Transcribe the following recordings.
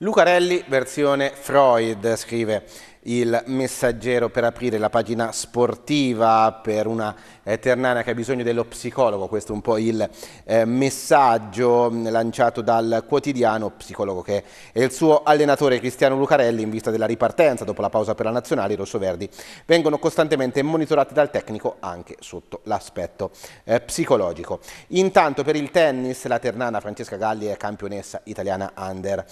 Lucarelli versione Freud scrive il messaggero per aprire la pagina sportiva per una eh, Ternana che ha bisogno dello psicologo, questo è un po' il eh, messaggio mm, lanciato dal quotidiano psicologo che è il suo allenatore Cristiano Lucarelli in vista della ripartenza dopo la pausa per la nazionale, i rossoverdi vengono costantemente monitorati dal tecnico anche sotto l'aspetto eh, psicologico. Intanto per il tennis la Ternana Francesca Galli è campionessa italiana under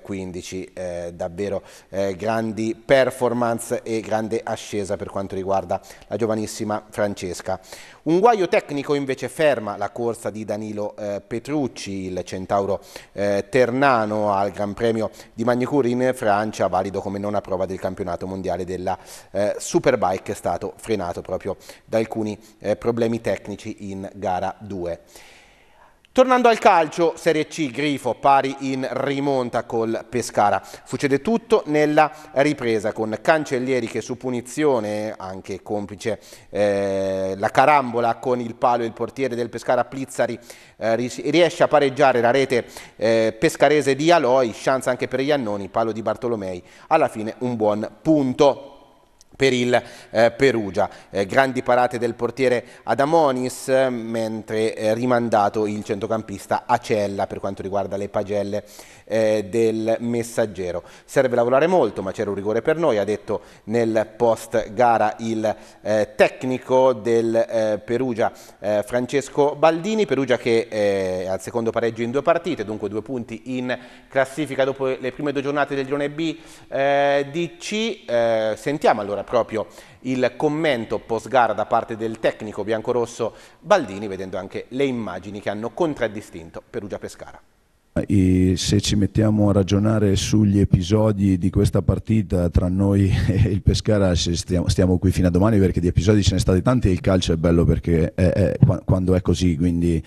15, eh, eh, davvero eh, grandi performance performance e grande ascesa per quanto riguarda la giovanissima Francesca. Un guaio tecnico invece ferma la corsa di Danilo eh, Petrucci, il centauro eh, ternano al Gran Premio di Magnicuri in Francia, valido come nona prova del campionato mondiale della eh, Superbike, è stato frenato proprio da alcuni eh, problemi tecnici in gara 2. Tornando al calcio, Serie C, Grifo pari in rimonta col Pescara. Succede tutto nella ripresa con Cancellieri che su punizione, anche complice eh, la carambola con il palo e il portiere del Pescara Plizzari, eh, riesce a pareggiare la rete eh, pescarese di Aloi, chance anche per gli Annoni, palo di Bartolomei, alla fine un buon punto per il eh, Perugia. Eh, grandi parate del portiere Adamonis, mentre eh, rimandato il centrocampista Acella per quanto riguarda le pagelle eh, del messaggero. Serve lavorare molto, ma c'era un rigore per noi, ha detto nel post gara il eh, tecnico del eh, Perugia eh, Francesco Baldini, Perugia che eh, è al secondo pareggio in due partite, dunque due punti in classifica dopo le prime due giornate del girone B di C. sentiamo allora proprio il commento post gara da parte del tecnico biancorosso Baldini, vedendo anche le immagini che hanno contraddistinto Perugia Pescara. E se ci mettiamo a ragionare sugli episodi di questa partita tra noi e il Pescara, stiamo, stiamo, qui fino a domani perché di episodi ce ne sono stati tanti e il calcio è bello perché è, è, quando è così, quindi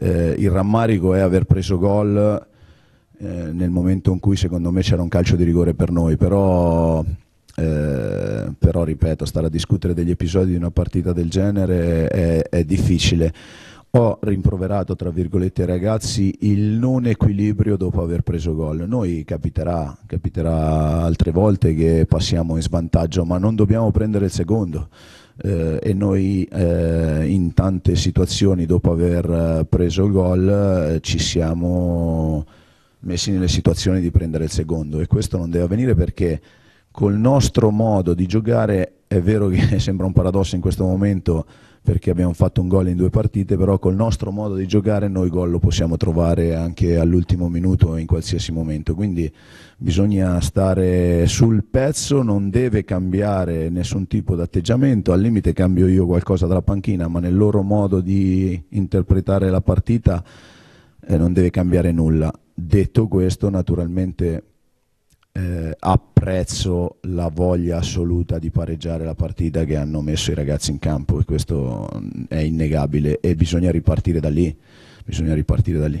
eh, il rammarico è aver preso gol eh, nel momento in cui secondo me c'era un calcio di rigore per noi, però eh, però ripeto, stare a discutere degli episodi di una partita del genere è, è difficile ho rimproverato, tra virgolette, ai ragazzi il non equilibrio dopo aver preso gol. Noi capiterà, capiterà altre volte che passiamo in svantaggio, ma non dobbiamo prendere il secondo. Eh, e noi eh, in tante situazioni dopo aver eh, preso il gol eh, ci siamo messi nelle situazioni di prendere il secondo e questo non deve avvenire perché col nostro modo di giocare è vero che sembra un paradosso in questo momento perché abbiamo fatto un gol in due partite, però col nostro modo di giocare noi gol lo possiamo trovare anche all'ultimo minuto in qualsiasi momento, quindi bisogna stare sul pezzo, non deve cambiare nessun tipo di atteggiamento, al limite cambio io qualcosa dalla panchina, ma nel loro modo di interpretare la partita eh, non deve cambiare nulla. Detto questo, naturalmente eh, apprezzo la voglia assoluta di pareggiare la partita che hanno messo i ragazzi in campo e questo mm, è innegabile e bisogna ripartire da lì. Bisogna ripartire da lì.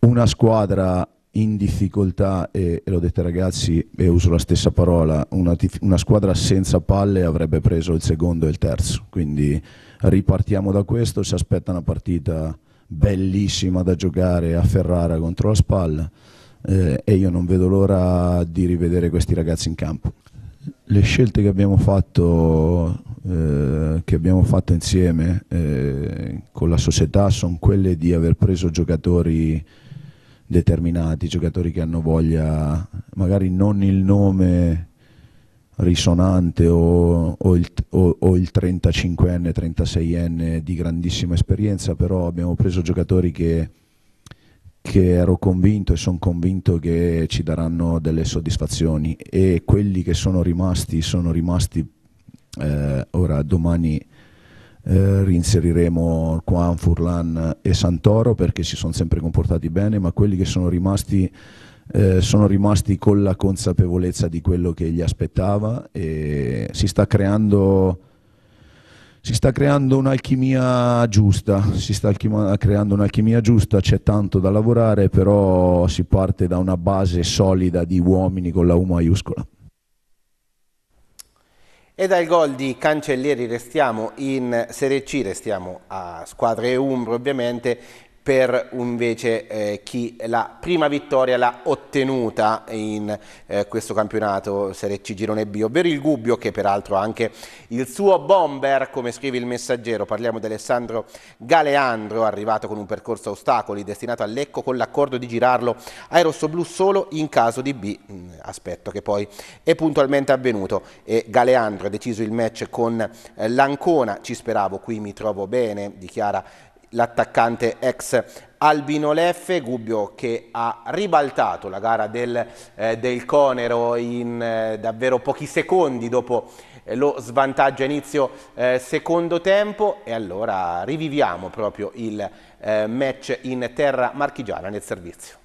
Una squadra in difficoltà e, e l'ho detto ai ragazzi e uso la stessa parola, una, una squadra senza palle avrebbe preso il secondo e il terzo, quindi ripartiamo da questo, si aspetta una partita bellissima da giocare a Ferrara contro la Spalla eh, e io non vedo l'ora di rivedere questi ragazzi in campo. Le scelte che abbiamo fatto, eh, che abbiamo fatto insieme eh, con la società sono quelle di aver preso giocatori determinati, giocatori che hanno voglia, magari non il nome risonante o, o, il, o, o, il, 35enne, 36enne di grandissima esperienza, però abbiamo preso giocatori che che ero convinto e sono convinto che ci daranno delle soddisfazioni e quelli che sono rimasti sono rimasti eh, ora domani eh, rinseriremo Juan, Furlan e Santoro perché si sono sempre comportati bene ma quelli che sono rimasti eh, sono rimasti con la consapevolezza di quello che gli aspettava e si sta creando si sta creando un'alchimia giusta, si sta creando un'alchimia giusta, c'è tanto da lavorare, però si parte da una base solida di uomini con la U maiuscola. E dal gol di Cancellieri restiamo in Serie C, restiamo a squadre Umbro ovviamente, per invece eh, chi la prima vittoria l'ha ottenuta in eh, questo campionato Serie C Girone B, ovvero il Gubbio che peraltro ha anche il suo bomber, come scrive il messaggero, parliamo di Alessandro Galeandro, arrivato con un percorso a ostacoli destinato a Lecco con l'accordo di girarlo ai rossoblù solo in caso di B, mm, aspetto che poi è puntualmente avvenuto e Galeandro ha deciso il match con eh, l'Ancona, ci speravo, qui mi trovo bene, dichiara l'attaccante ex Albino Leffe, Gubbio che ha ribaltato la gara del, eh, del Conero in eh, davvero pochi secondi dopo eh, lo svantaggio a inizio eh, secondo tempo e allora riviviamo proprio il eh, match in terra marchigiana nel servizio.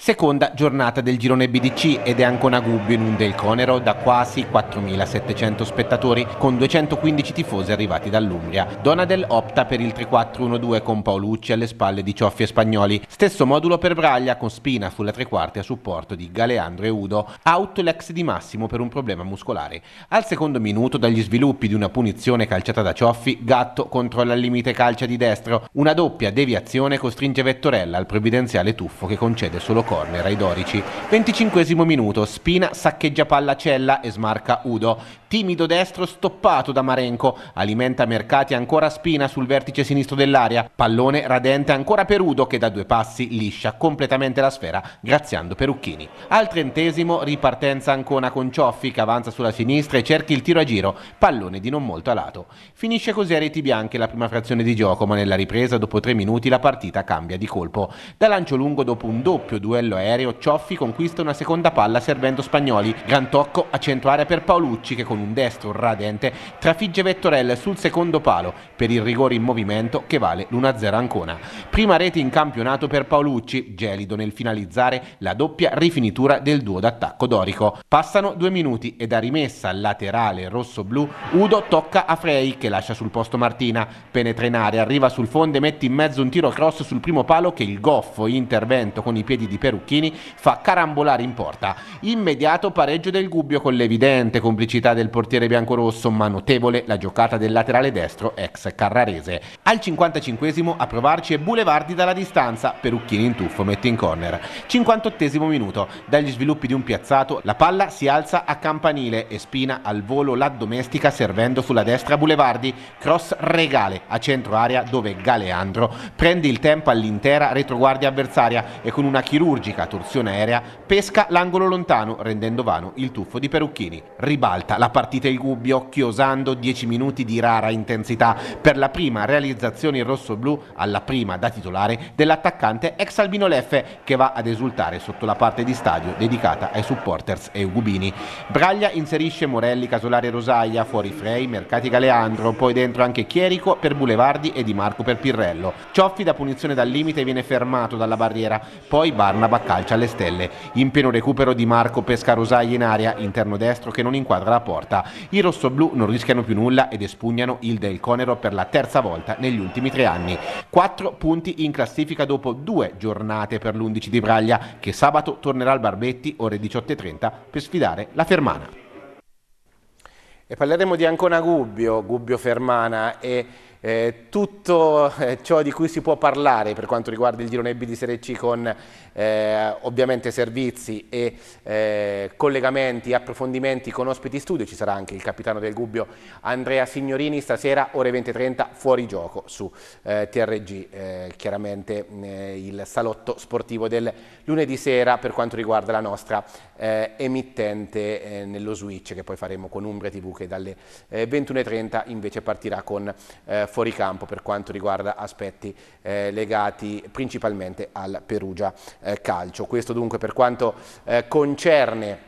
Seconda giornata del girone BDC ed è ancora Gubbio in un del Conero da quasi 4.700 spettatori con 215 tifosi arrivati dall'Umbria. Donadel opta per il 3-4-1-2 con Paolucci alle spalle di Cioffi e Spagnoli. Stesso modulo per Braglia con Spina sulla tre quarti a supporto di Galeandro e Udo. Out l'ex di Massimo per un problema muscolare. Al secondo minuto dagli sviluppi di una punizione calciata da Cioffi, Gatto controlla il limite calcia di destro. Una doppia deviazione costringe Vettorella al provvidenziale tuffo che concede solo corner ai dorici. 25 minuto, Spina saccheggia palla Cella e smarca Udo. Timido destro stoppato da Marenco, alimenta Mercati ancora Spina sul vertice sinistro dell'area. Pallone radente ancora per Udo che da due passi liscia completamente la sfera graziando Perucchini. Al trentesimo ripartenza ancora con Cioffi che avanza sulla sinistra e cerchi il tiro a giro, pallone di non molto alato. Finisce così a reti bianche la prima frazione di gioco ma nella ripresa dopo tre minuti la partita cambia di colpo. Da lancio lungo dopo un doppio 2 duello aereo Cioffi conquista una seconda palla servendo Spagnoli. Gran tocco a centro per Paolucci che con un destro radente trafigge Vettorel sul secondo palo per il rigore in movimento che vale l'1-0 Ancona. Prima rete in campionato per Paolucci, gelido nel finalizzare la doppia rifinitura del duo d'attacco dorico. Passano due minuti e da rimessa laterale rosso-blu Udo tocca a Frey che lascia sul posto Martina. Penetra in area, arriva sul fondo e mette in mezzo un tiro cross sul primo palo che il goffo intervento con i piedi di Pepe Perucchini fa carambolare in porta. Immediato pareggio del Gubbio con l'evidente complicità del portiere biancorosso, ma notevole la giocata del laterale destro ex Carrarese. Al 55 a provarci è Bulevardi dalla distanza, Perucchini in tuffo mette in corner. 58 minuto, dagli sviluppi di un piazzato la palla si alza a campanile e Spina al volo la domestica servendo sulla destra Bulevardi, cross regale a centro area dove Galeandro prende il tempo all'intera retroguardia avversaria e con una chirurgia chirurgica torsione aerea, pesca l'angolo lontano, rendendo vano il tuffo di Perucchini. Ribalta la partita il Gubbio, chiosando 10 minuti di rara intensità per la prima realizzazione in rosso-blu alla prima da titolare dell'attaccante ex Albino Leffe che va ad esultare sotto la parte di stadio dedicata ai supporters e Ugubini. Braglia inserisce Morelli, Casolare Rosaia, fuori Frey, Mercati Galeandro, poi dentro anche Chierico per Bulevardi e Di Marco per Pirrello. Cioffi da punizione dal limite viene fermato dalla barriera, poi Barna la baccalcia alle stelle. In pieno recupero di Marco Pescarosai in area, interno destro che non inquadra la porta. I rossoblù non rischiano più nulla ed espugnano il Del Conero per la terza volta negli ultimi tre anni. Quattro punti in classifica dopo due giornate per l'11 di Braglia che sabato tornerà al Barbetti ore 18.30 per sfidare la Fermana. E parleremo di Ancona Gubbio, Gubbio Fermana e eh, tutto eh, ciò di cui si può parlare per quanto riguarda il girone B di Serie C con eh, ovviamente servizi e eh, collegamenti, approfondimenti con ospiti studio, ci sarà anche il capitano del Gubbio Andrea Signorini stasera ore 20.30 fuori gioco su eh, TRG, chiaramente il salotto sportivo del lunedì sera per quanto riguarda la nostra eh, emittente eh, nello switch che poi faremo con Umbria TV che dalle eh, 21.30 invece partirà con eh, Fuoricampo per quanto riguarda aspetti eh, legati principalmente al Perugia eh, Calcio. Questo dunque per quanto concerne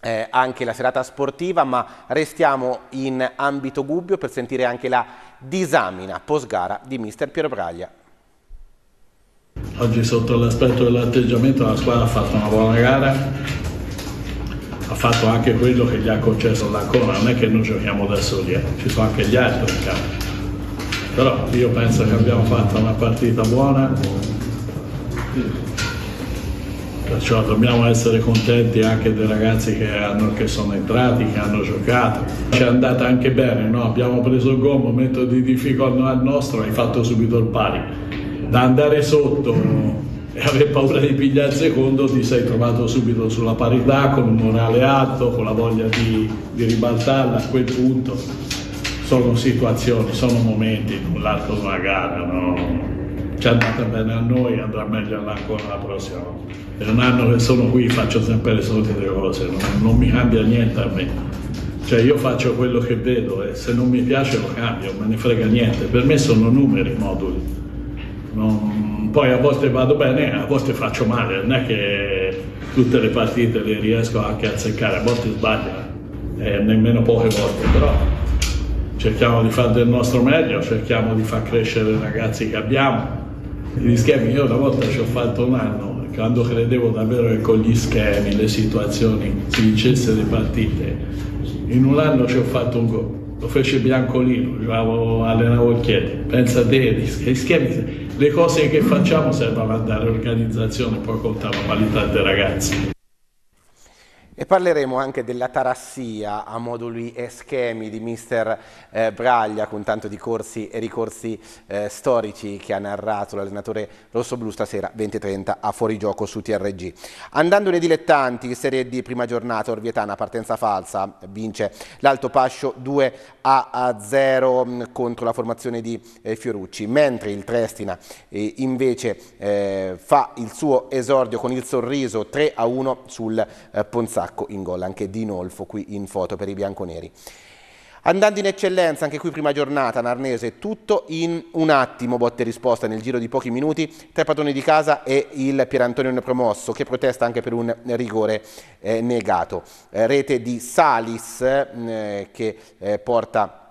eh, anche la serata sportiva, ma restiamo in ambito Gubbio per sentire anche la disamina post gara di mister Piero Braglia. Oggi sotto l'aspetto dell'atteggiamento la squadra ha fatto una buona gara, ha fatto anche quello che gli ha concesso l'Ancona, non è che noi giochiamo da soli, eh. ci sono anche gli altri in campo. Però io penso che abbiamo fatto una partita buona, perciò dobbiamo essere contenti anche dei ragazzi che, hanno, che sono entrati, che hanno giocato. Ci è andata anche bene, no? abbiamo preso il gol, momento di difficoltà al nostro, hai fatto subito il pari da andare sotto e eh, aver paura di pigliare il secondo ti sei trovato subito sulla parità con un morale alto, con la voglia di, di ribaltarla a quel punto sono situazioni, sono momenti nell'arco di una gara no? ci è andata bene a noi, andrà meglio ancora la prossima volta. È un anno che sono qui, faccio sempre le solite cose, non, non, mi cambia niente a me. Cioè io faccio quello che vedo e se non mi piace lo cambio, non me ne frega niente. Per me sono numeri i moduli non, poi a volte vado bene, a volte faccio male, non è che tutte le partite le riesco anche a seccare a volte sbaglio, eh, nemmeno poche volte, però cerchiamo di fare del nostro meglio, cerchiamo di far crescere i ragazzi che abbiamo. Gli schemi, io una volta ci ho fatto un anno, quando credevo davvero che con gli schemi, le situazioni, si vincesse le partite, in un anno ci ho fatto un gol lo fece Biancolino, giocavo, allenavo il Chieti, pensa a te, gli schemi, le cose che facciamo servono a dare organizzazione poi poi la qualità dei ragazzi. E parleremo anche della tarassia a moduli e schemi di mister eh, Braglia con tanto di corsi e ricorsi eh, storici che ha narrato l'allenatore rossoblu stasera 20.30 a fuorigioco su TRG. Andando nei dilettanti, Serie di prima giornata, Orvietana partenza falsa, vince l'Alto Pascio 2 a 0 mm, contro la formazione di eh, Fiorucci, mentre il Trestina eh, invece eh, fa il suo esordio con il sorriso 3 a 1 sul eh, Ponzacco. Monaco in gol, anche Dinolfo qui in foto per i bianconeri. Andando in eccellenza, anche qui prima giornata, Narnese, tutto in un attimo, botte risposta nel giro di pochi minuti, tre padroni di casa e il Pierantonio promosso che protesta anche per un rigore eh, negato. Eh, rete di Salis eh, che eh, porta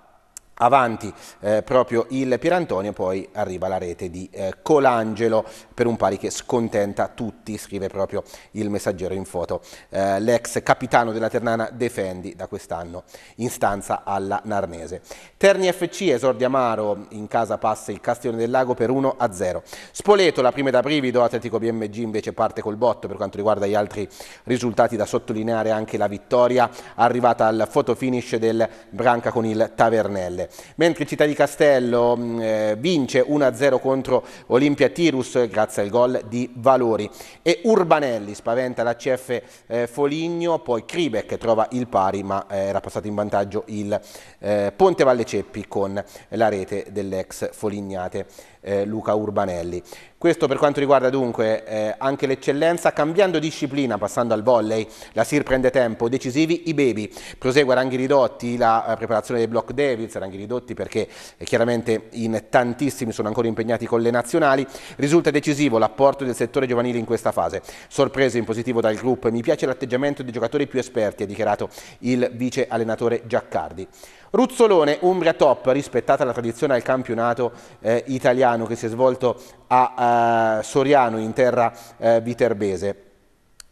avanti eh, proprio il Pierantonio, poi arriva la rete di eh, Colangelo per un pari che scontenta tutti, scrive proprio il messaggero in foto, eh, l'ex capitano della Ternana Defendi da quest'anno in stanza alla Narnese. Terni FC esordi Amaro, in casa passa il Castione del Lago per 1-0. Spoleto la prima da brivido, Atletico BMG invece parte col botto per quanto riguarda gli altri risultati da sottolineare anche la vittoria arrivata al fotofinish del Branca con il Tavernelle. Mentre Città di Castello mm, eh, vince 1-0 contro Olimpia Tirus grazie al gol di Valori. E Urbanelli spaventa la CF eh, Foligno, poi Kribeck trova il pari ma eh, era passato in vantaggio il eh, Ponte Valle Ceppi con la rete dell'ex Folignate eh, Luca Urbanelli. Questo per quanto riguarda dunque eh, anche l'eccellenza, cambiando disciplina, passando al volley, la SIR prende tempo, decisivi i baby, prosegue a Ranghi Ridotti la eh, preparazione dei Block Davids, Ranghi Ridotti perché eh, chiaramente in tantissimi sono ancora impegnati con le nazionali, risulta decisivo l'apporto del settore giovanile in questa fase, sorpreso in positivo dal gruppo, mi piace l'atteggiamento dei giocatori più esperti, ha dichiarato il vice allenatore Giaccardi. Ruzzolone, Umbria top, rispettata la tradizione al campionato eh, italiano che si è svolto a eh, Soriano in terra eh, viterbese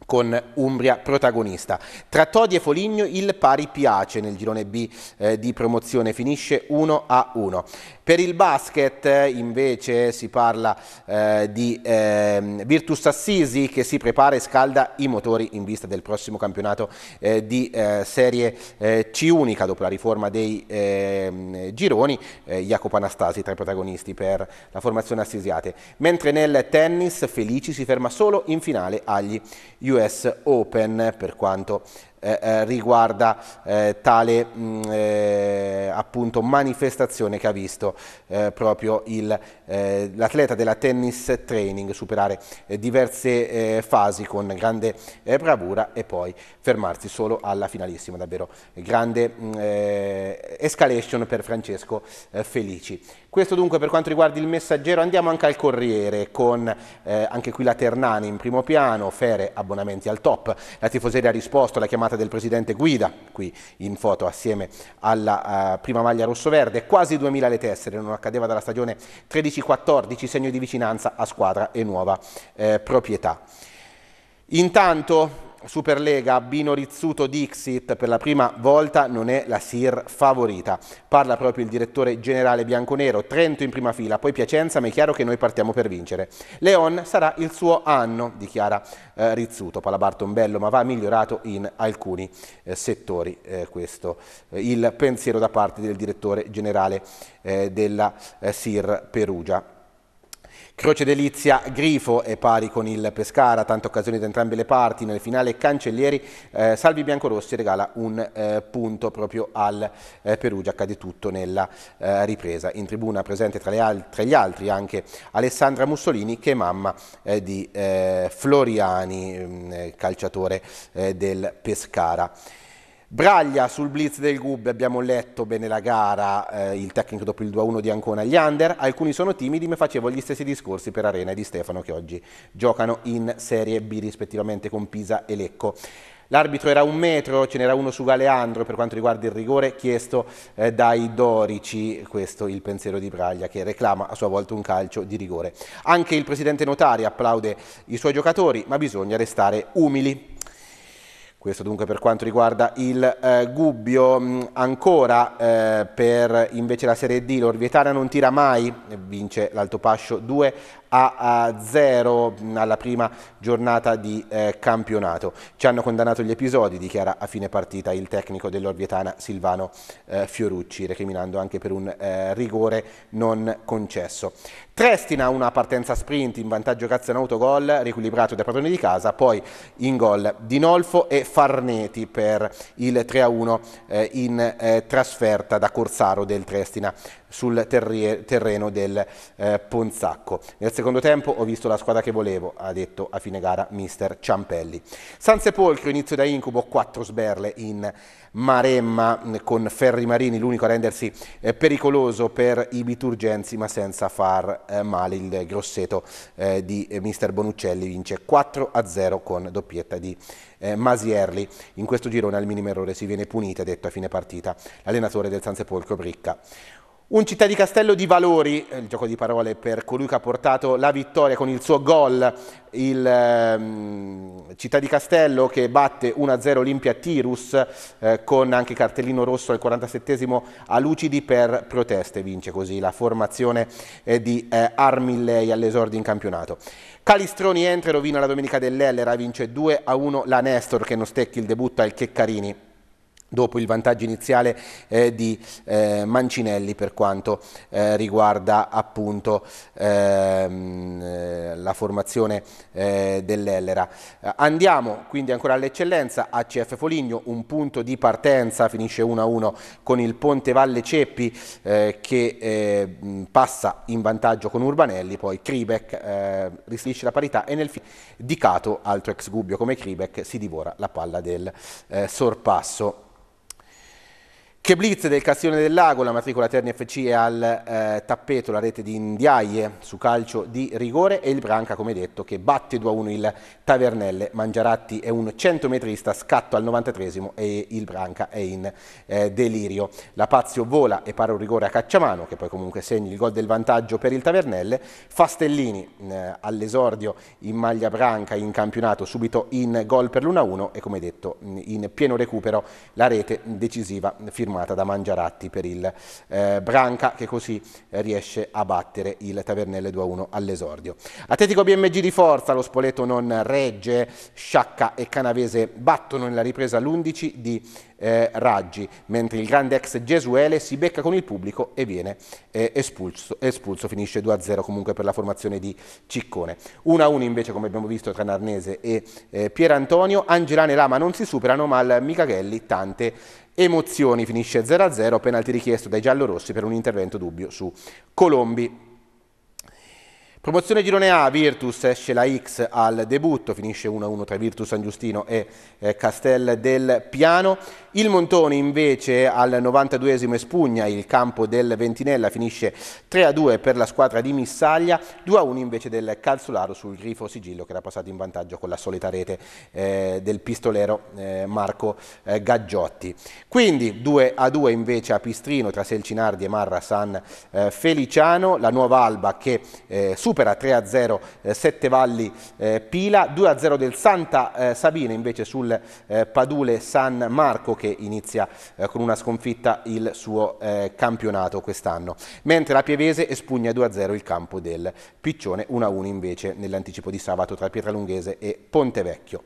con Umbria protagonista. Tra Todi e Foligno il pari piace nel girone B eh, di promozione, finisce 1 a 1. Per il basket eh, invece si parla eh, di eh, Virtus Assisi che si prepara e scalda i motori in vista del prossimo campionato eh, di eh, Serie eh, C unica dopo la riforma dei ehm, gironi. Jacopo Anastasi tra i protagonisti per la formazione assisiate. Mentre nel tennis Felici si ferma solo in finale agli US Open per quanto eh, eh, riguarda eh, tale mh, mm, eh, appunto manifestazione che ha visto proprio l'atleta della tennis training superare diverse fasi con grande bravura e poi fermarsi solo alla finalissima, davvero grande mm, escalation per Francesco Felici. Questo dunque per quanto riguarda il messaggero, andiamo anche al Corriere con eh, anche qui la Ternani in primo piano, Fere abbonamenti al top, la tifoseria ha risposto alla chiamata del presidente Guida, qui in foto assieme alla uh, prima maglia rosso-verde, quasi 2000 le tessere, non accadeva dalla stagione 13-14, segno di vicinanza a squadra e nuova eh, proprietà. Intanto Superlega Bino Rizzuto Dixit per la prima volta non è la SIR favorita. Parla proprio il direttore generale bianconero, Trento in prima fila, poi Piacenza, ma è chiaro che noi partiamo per vincere. Leon sarà il suo anno, dichiara eh, Rizzuto, Palabarton bello, ma va migliorato in alcuni eh, settori eh, questo eh, il pensiero da parte del direttore generale eh, della eh, SIR Perugia. Croce Delizia, Grifo è pari con il Pescara, tante occasioni da entrambe le parti, nel finale Cancellieri, eh, Salvi Biancorossi regala un eh, punto proprio al eh, Perugia, accade tutto nella eh, ripresa. In tribuna presente tra, al tra gli altri anche Alessandra Mussolini che è mamma eh, di eh, Floriani, mm, eh, calciatore del Pescara. Braglia sul blitz del Gub, abbiamo letto bene la gara, eh, il tecnico dopo il 2-1 di Ancona agli under, alcuni sono timidi ma facevo gli stessi discorsi per Arena e Di Stefano che oggi giocano in Serie B rispettivamente con Pisa e Lecco. L'arbitro era un metro, ce n'era uno su Galeandro per quanto riguarda il rigore chiesto eh, dai dorici, questo il pensiero di Braglia che reclama a sua volta un calcio di rigore. Anche il presidente Notari applaude i suoi giocatori ma bisogna restare umili. Questo dunque per quanto riguarda il eh, Gubbio. Mm, ancora eh, per invece la Serie D l'Orvietana non tira mai, vince l'Altopascio 2 a 0 alla prima giornata di eh, campionato. Ci hanno condannato gli episodi, dichiara a fine partita il tecnico dell'Orvietana Silvano eh, Fiorucci, recriminando anche per un eh, rigore non concesso. Trestina una partenza sprint in vantaggio grazie a un autogol, riequilibrato dai padroni di casa, poi in gol di Nolfo e Farneti per il 3-1 eh, in eh, trasferta da Corsaro del Trestina sul terreno del eh, Ponzacco. Nel secondo tempo ho visto la squadra che volevo, ha detto a fine gara mister Ciampelli. San Sepolcro, inizio da incubo, quattro sberle in Maremma mm, con Ferri Marini, l'unico a rendersi eh, pericoloso per i biturgenzi ma senza far eh, male il grosseto eh, di eh, mister Bonuccelli vince 4 0 con doppietta di eh, Masierli. In questo girone al minimo errore si viene punita, detto a fine partita, l'allenatore del San Sepolcro Bricca. Un Città di Castello di valori, eh, il gioco di parole per colui che ha portato la vittoria con il suo gol, il um, Città di Castello che batte 1-0 Olimpia Tirus eh, con anche cartellino rosso al 47 a Lucidi per proteste, vince così la formazione eh, di eh, Armillei all'esordio in campionato. Calistroni entra e rovina la domenica dell'Ellera, vince 2-1 la Nestor che non stecchi il debutto al Checcarini dopo il vantaggio iniziale eh, di eh, Mancinelli per quanto eh, riguarda appunto ehm, eh, la formazione eh, dell'Ellera. Eh, andiamo quindi ancora all'eccellenza, ACF Foligno, un punto di partenza, finisce 1-1 con il Ponte Valle Ceppi che passa in vantaggio con Urbanelli, poi Kribeck eh, la parità e nel fine Di Cato, altro ex Gubbio come Kribeck, si divora la palla del sorpasso. Che blitz del Castione del Lago, la matricola Terni FC è al eh, tappeto, la rete di Indiaie su calcio di rigore e il Branca, come detto, che batte 2-1 il Tavernelle. Mangiaratti è un 100 metrista, scatto al 93 e il Branca è in eh, delirio. La Pazio vola e para un rigore a Cacciamano, che poi comunque segna il gol del vantaggio per il Tavernelle. Fastellini eh, all'esordio in maglia branca in campionato, subito in gol per l'1-1 e come detto mm, in pieno recupero la rete decisiva firmata consumata da Mangiaratti per il eh, Branca che così riesce a battere il Tavernelle 2-1 all'esordio. Atletico BMG di forza, lo Spoleto non regge, Sciacca e Canavese battono nella ripresa l'11 di eh, Raggi, mentre il grande ex Gesuele si becca con il pubblico e viene eh, espulso, espulso, finisce 2-0 comunque per la formazione di Ciccone. 1-1 invece come abbiamo visto tra Narnese e eh, Pierantonio, Angelane e Lama non si superano ma al Micaghelli tante Emozioni finisce 0-0, penalti richiesto dai giallorossi per un intervento dubbio su Colombi. Promozione girone A, Virtus esce la X al debutto, finisce 1-1 tra Virtus San Giustino e eh, Castel del Piano. Il Montone invece al 92esimo espugna il campo del Ventinella, finisce 3-2 per la squadra di Missaglia, 2-1 invece del Calzolaro sul Grifo Sigillo che era passato in vantaggio con la solita rete eh, del pistolero eh, Marco eh, Gaggiotti. Quindi 2-2 invece a Pistrino tra Selcinardi e Marra San eh, Feliciano, la nuova Alba che eh, supera 3-0 eh, Sette Valli eh, Pila, 2-0 del Santa eh, Sabina invece sul eh, Padule San Marco che inizia eh, con una sconfitta il suo eh, campionato quest'anno, mentre la Pievese espugna 2-0 il campo del Piccione, 1-1 invece nell'anticipo di sabato tra Pietralunghese e Pontevecchio.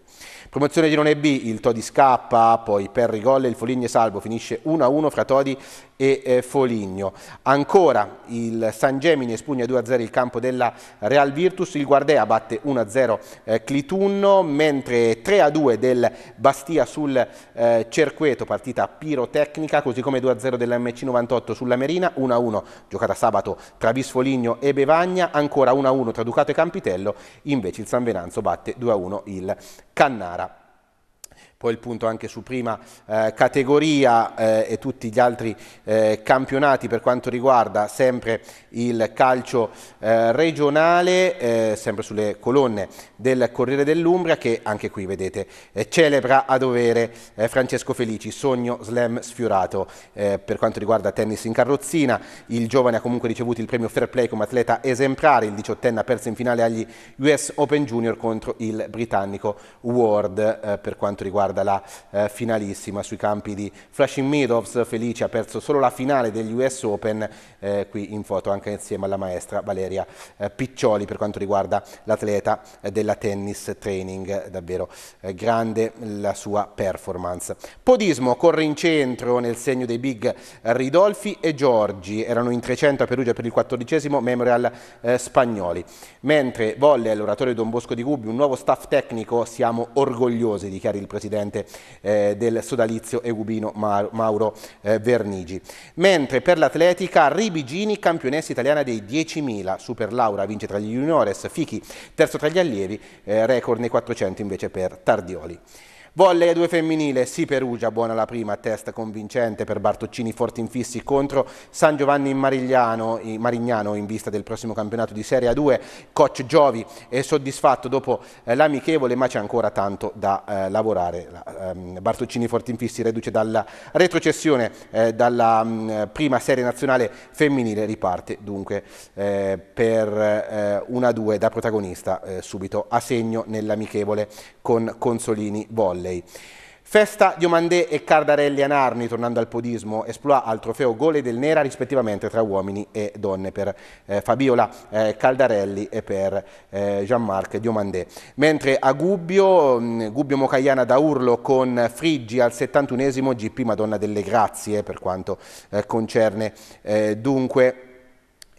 Promozione girone B, il Todi scappa, poi Perri Golle, il Foligno e salvo, finisce 1-1 fra Todi e eh, Foligno. Ancora il San Gemini espugna 2-0 il campo della Real Virtus, il Guardea batte 1-0 eh, Clitunno, mentre 3-2 del Bastia sul eh, Cerqueto, partita pirotecnica, così come 2-0 dell'MC98 sulla Merina, 1-1 giocata sabato tra Visfoligno e Bevagna, ancora 1-1 tra Ducato e Campitello, invece il San Venanzo batte 2-1 il Cannaro poi il punto anche su prima eh, categoria eh, e tutti gli altri eh, campionati per quanto riguarda sempre il calcio eh, regionale, eh, sempre sulle colonne del Corriere dell'Umbria che anche qui vedete eh, celebra a dovere Francesco Felici, sogno slam sfiorato per quanto riguarda tennis in carrozzina, il giovane ha comunque ricevuto il premio Fair Play come atleta esemplare, il diciottenne ha perso in finale agli US Open Junior contro il britannico Ward per quanto riguarda riguarda la eh, finalissima sui campi di Flashin Meadows. Felice ha perso solo la finale degli US Open, eh, qui in foto anche insieme alla maestra Valeria eh, Piccioli per quanto riguarda l'atleta eh, della tennis training, davvero eh, grande la sua performance. Podismo corre in centro nel segno dei big Ridolfi e Giorgi, erano in 300 a Perugia per il quattordicesimo Memorial eh, Spagnoli, mentre volle all'oratorio Don Bosco di Gubbio un nuovo staff tecnico, siamo orgogliosi, dichiara il presidente presidente eh, del sodalizio Egubino Mauro eh, Vernigi. Mentre per l'atletica Ribigini, campionessa italiana dei 10.000, Super Laura vince tra gli juniores, Fichi terzo tra gli allievi, eh, record nei 400 invece per Tardioli. Volle 2 femminile, sì Perugia, buona la prima, testa convincente per Bartoccini Forti Infissi contro San Giovanni Marigliano, Marignano in vista del prossimo campionato di Serie A2. Coach Giovi è soddisfatto dopo eh, l'amichevole ma c'è ancora tanto da eh, lavorare. Eh, Bartoccini Forti Infissi reduce dalla retrocessione eh, dalla mh, mm, prima Serie Nazionale femminile, riparte dunque eh, per una 2 da protagonista subito a segno nell'amichevole con Consolini Volle volley. Festa, Diomandé e Cardarelli a Narni, tornando al podismo, esploa al trofeo Gole del Nera rispettivamente tra uomini e donne per eh, Fabiola eh, Caldarelli e per eh, Jean-Marc Diomandé. Mentre a Gubbio, mh, Gubbio Mocaiana da Urlo con Friggi al 71esimo GP Madonna delle Grazie per quanto eh, concerne eh, dunque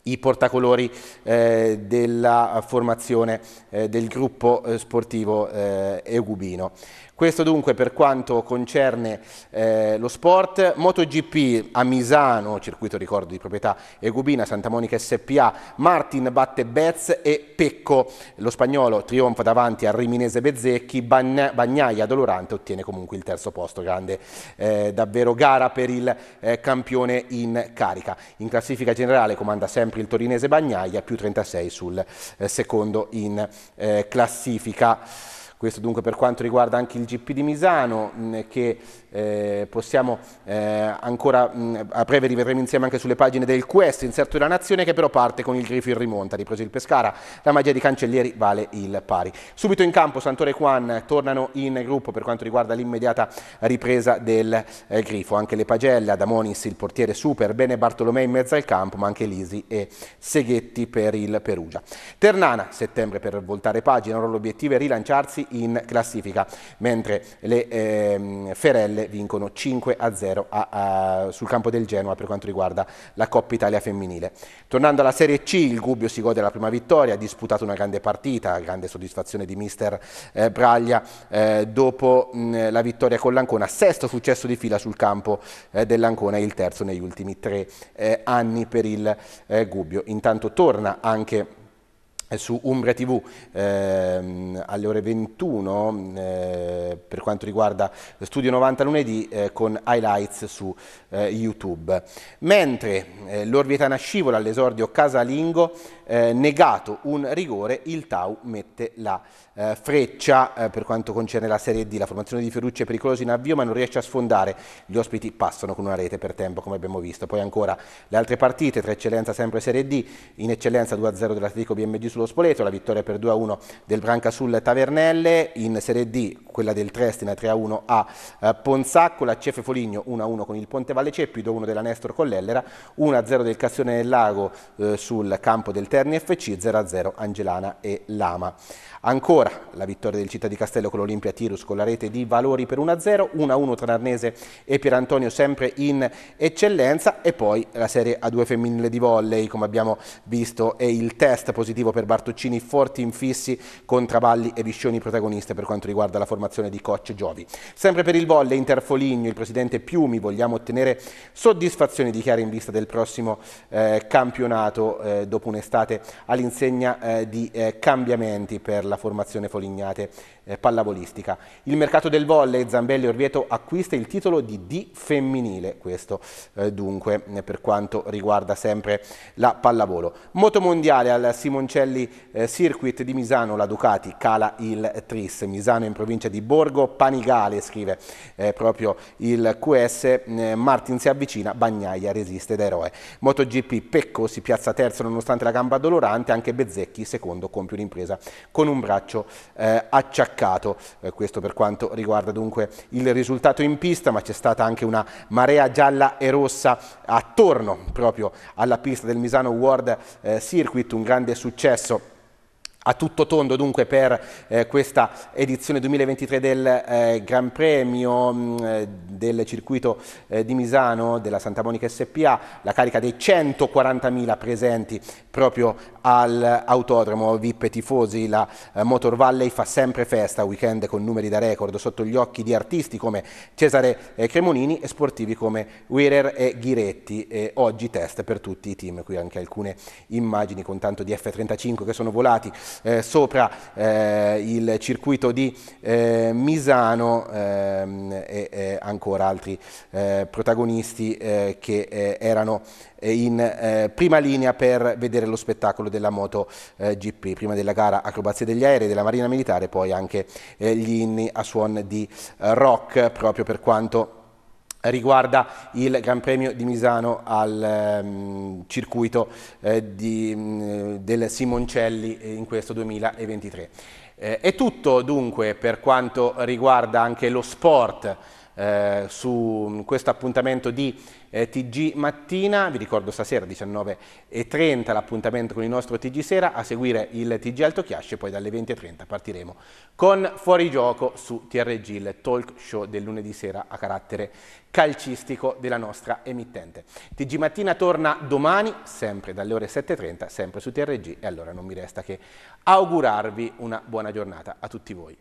i portacolori eh, della formazione eh, del gruppo eh, sportivo eh, Eugubino. Questo dunque per quanto concerne eh, lo sport. MotoGP a Misano, circuito ricordo di proprietà Egubina, Santa Monica SPA, Martin batte Betz e Pecco. Lo spagnolo trionfa davanti al Riminese Bezzecchi, Bagnaia Dolorante ottiene comunque il terzo posto, grande eh, davvero gara per il eh, campione in carica. In classifica generale comanda sempre il torinese Bagnaia, più 36 sul eh, secondo in eh, classifica. Questo dunque per quanto riguarda anche il GP di Misano che eh, possiamo eh, ancora a breve rivedremo insieme anche sulle pagine del Quest, inserto della Nazione che però parte con il Grifo in rimonta, ripreso il Pescara, la magia di Cancellieri vale il pari. Subito in campo Santore e Juan tornano in gruppo per quanto riguarda l'immediata ripresa del eh, Grifo, anche le pagelle, Adamonis il portiere super, bene Bartolomei in mezzo al campo ma anche Lisi e Seghetti per il Perugia. Ternana, settembre per voltare pagina, l'obiettivo è rilanciarsi in classifica, mentre le ehm, Ferelle vincono 5 a 0 a, a, sul campo del Genoa per quanto riguarda la Coppa Italia femminile. Tornando alla Serie C, il Gubbio si gode la prima vittoria, ha disputato una grande partita, grande soddisfazione di mister eh, Braglia eh, dopo mh, la vittoria con l'Ancona, sesto successo di fila sul campo eh, dell'Ancona e il terzo negli ultimi tre eh, anni per il eh, Gubbio. Intanto torna anche su Umbria TV ehm, alle ore 21 eh, per quanto riguarda Studio 90 lunedì eh, con highlights su eh, YouTube. Mentre eh, l'Orvietana scivola all'esordio casalingo eh, negato un rigore, il Tau mette la eh, freccia eh, per quanto concerne la Serie D. La formazione di Ferruccio è pericolosa in avvio ma non riesce a sfondare. Gli ospiti passano con una rete per tempo come abbiamo visto. Poi ancora le altre partite, tra eccellenza sempre Serie D, in eccellenza 2-0 dell'Atletico BMG sulla sullo Spoleto, la vittoria per 2-1 del Branca sul Tavernelle, in Serie D quella del Trestina 3-1 a eh, Ponzacco, la Cefe Foligno 1-1 con il Ponte Valle Ceppido, 1 della Nestor con l'Ellera, 1-0 del Cassione del Lago eh, sul campo del Terni FC, 0-0 Angelana e Lama. Ancora la vittoria del Città di Castello con l'Olimpia Tirus con la rete di Valori per 1-0, 1-1 tra Narnese e Pierantonio sempre in eccellenza e poi la Serie A2 femminile di volley come abbiamo visto è il test positivo per Bartuccini, forti infissi con Travalli e Viscioni protagoniste per quanto riguarda la formazione di coach Giovi. Sempre per il volley Interfoligno, il presidente Piumi, vogliamo ottenere soddisfazioni dichiara in vista del prossimo eh, campionato eh, dopo un'estate all'insegna eh, di eh, cambiamenti per la formazione Folignate. Eh, pallavolistica. Il mercato del volley, Zambelli Orvieto acquista il titolo di D femminile, questo eh, dunque eh, per quanto riguarda sempre la pallavolo. Motomondiale al Simoncelli eh, Circuit di Misano, la Ducati cala il Tris, Misano in provincia di Borgo Panigale, scrive eh, proprio il QS, Martin si avvicina, Bagnaia resiste da eroe. MotoGP Pecco si piazza terzo nonostante la gamba dolorante, anche Bezzecchi secondo compie un'impresa con un braccio acciaccato staccato, eh, questo per quanto riguarda dunque il risultato in pista, ma c'è stata anche una marea gialla e rossa attorno proprio alla pista del Misano World eh, Circuit, un grande successo a tutto tondo dunque per eh, questa edizione 2023 del eh, Gran Premio mh, mm, eh, del circuito eh, di Misano della Santa Monica SPA, la carica dei 140.000 presenti proprio all'autodromo VIP Tifosi, la eh, Motor Valley fa sempre festa, weekend con numeri da record sotto gli occhi di artisti come Cesare eh, Cremonini e sportivi come Wierer e Ghiretti e oggi test per tutti i team, qui anche alcune immagini con tanto di F-35 che sono volati eh, sopra eh, il circuito di eh, Misano ehm, e ancora altri eh, protagonisti eh, che eh, erano in prima linea per vedere lo spettacolo della moto GP, prima della gara acrobazia degli aerei della Marina Militare, poi anche gli inni a suon di rock proprio per quanto riguarda il Gran Premio di Misano al um, circuito eh, di, mm, del Simoncelli in questo 2023. Eh, è tutto dunque per quanto riguarda anche lo sport eh, su questo appuntamento di eh, TG Mattina, vi ricordo stasera 19.30 l'appuntamento con il nostro TG Sera, a seguire il TG Alto Chiasce, poi dalle 20.30 partiremo con Fuorigioco su TRG, il talk show del lunedì sera a carattere calcistico della nostra emittente. TG Mattina torna domani, sempre dalle ore 7.30, sempre su TRG e allora non mi resta che augurarvi una buona giornata a tutti voi.